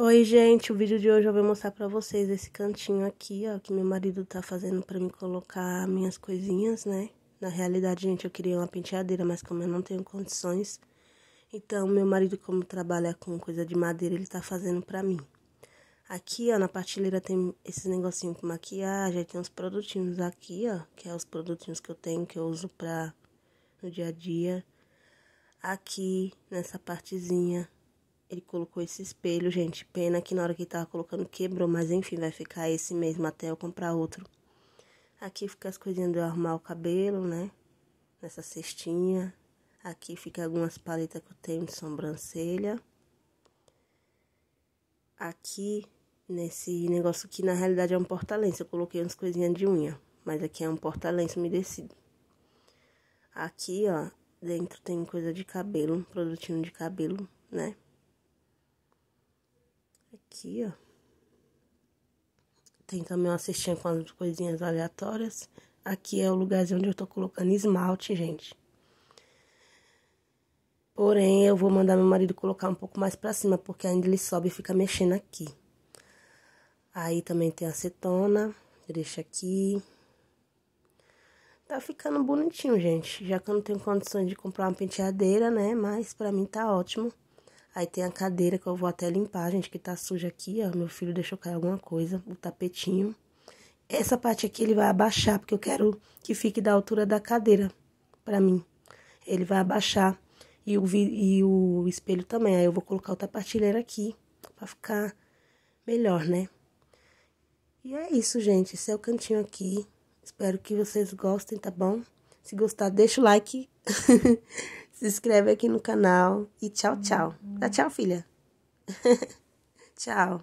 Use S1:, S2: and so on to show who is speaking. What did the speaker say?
S1: Oi, gente, o vídeo de hoje eu vou mostrar pra vocês esse cantinho aqui, ó, que meu marido tá fazendo pra me colocar minhas coisinhas, né? Na realidade, gente, eu queria uma penteadeira, mas como eu não tenho condições, então meu marido, como trabalha com coisa de madeira, ele tá fazendo pra mim. Aqui, ó, na partilheira tem esses negocinhos com maquiagem, tem uns produtinhos aqui, ó, que é os produtinhos que eu tenho, que eu uso pra, no dia a dia. Aqui, nessa partezinha, ele colocou esse espelho, gente. Pena que na hora que ele tava colocando quebrou, mas enfim, vai ficar esse mesmo até eu comprar outro. Aqui fica as coisinhas de eu arrumar o cabelo, né? Nessa cestinha. Aqui fica algumas paletas que eu tenho de sobrancelha. Aqui, nesse negócio que na realidade é um porta-lenço. Eu coloquei umas coisinhas de unha, mas aqui é um porta-lenço umedecido. Aqui, ó, dentro tem coisa de cabelo, um produtinho de cabelo, né? aqui, ó. Tem também uma cestinha com as coisinhas aleatórias. Aqui é o lugarzinho onde eu tô colocando esmalte, gente. Porém, eu vou mandar meu marido colocar um pouco mais pra cima, porque ainda ele sobe e fica mexendo aqui. Aí também tem acetona, deixa aqui. Tá ficando bonitinho, gente. Já que eu não tenho condições de comprar uma penteadeira, né? Mas pra mim tá ótimo. Aí tem a cadeira que eu vou até limpar, gente, que tá suja aqui, ó. Meu filho deixou cair alguma coisa, o tapetinho. Essa parte aqui ele vai abaixar, porque eu quero que fique da altura da cadeira pra mim. Ele vai abaixar e o, e o espelho também. Aí eu vou colocar outra tapartilheiro aqui, pra ficar melhor, né? E é isso, gente. Esse é o cantinho aqui. Espero que vocês gostem, tá bom? Se gostar, deixa o like. se inscreve aqui no canal e tchau, tchau. Dá tchau, filha. tchau.